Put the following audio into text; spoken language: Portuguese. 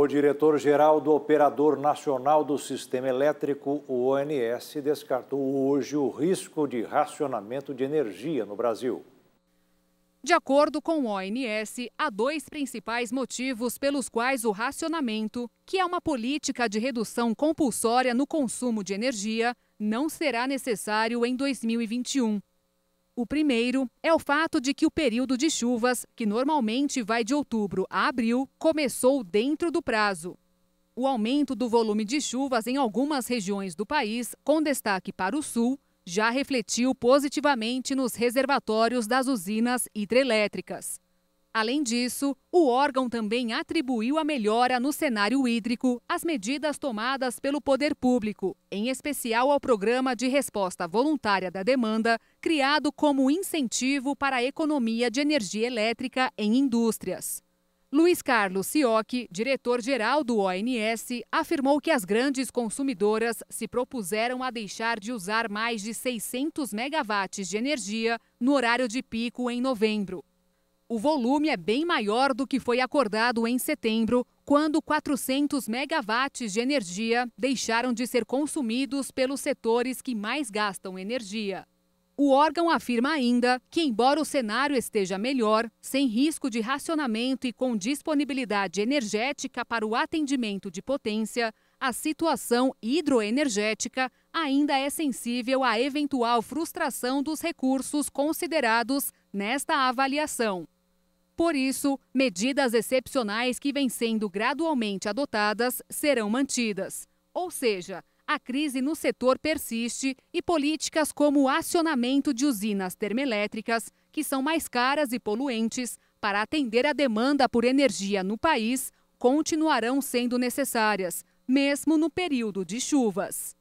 O diretor-geral do Operador Nacional do Sistema Elétrico, o ONS, descartou hoje o risco de racionamento de energia no Brasil. De acordo com o ONS, há dois principais motivos pelos quais o racionamento, que é uma política de redução compulsória no consumo de energia, não será necessário em 2021. O primeiro é o fato de que o período de chuvas, que normalmente vai de outubro a abril, começou dentro do prazo. O aumento do volume de chuvas em algumas regiões do país, com destaque para o sul, já refletiu positivamente nos reservatórios das usinas hidrelétricas. Além disso, o órgão também atribuiu a melhora no cenário hídrico às medidas tomadas pelo poder público, em especial ao programa de resposta voluntária da demanda, criado como incentivo para a economia de energia elétrica em indústrias. Luiz Carlos Siocchi, diretor-geral do ONS, afirmou que as grandes consumidoras se propuseram a deixar de usar mais de 600 megawatts de energia no horário de pico em novembro. O volume é bem maior do que foi acordado em setembro, quando 400 megawatts de energia deixaram de ser consumidos pelos setores que mais gastam energia. O órgão afirma ainda que, embora o cenário esteja melhor, sem risco de racionamento e com disponibilidade energética para o atendimento de potência, a situação hidroenergética ainda é sensível à eventual frustração dos recursos considerados nesta avaliação. Por isso, medidas excepcionais que vêm sendo gradualmente adotadas serão mantidas. Ou seja, a crise no setor persiste e políticas como o acionamento de usinas termoelétricas, que são mais caras e poluentes, para atender a demanda por energia no país, continuarão sendo necessárias, mesmo no período de chuvas.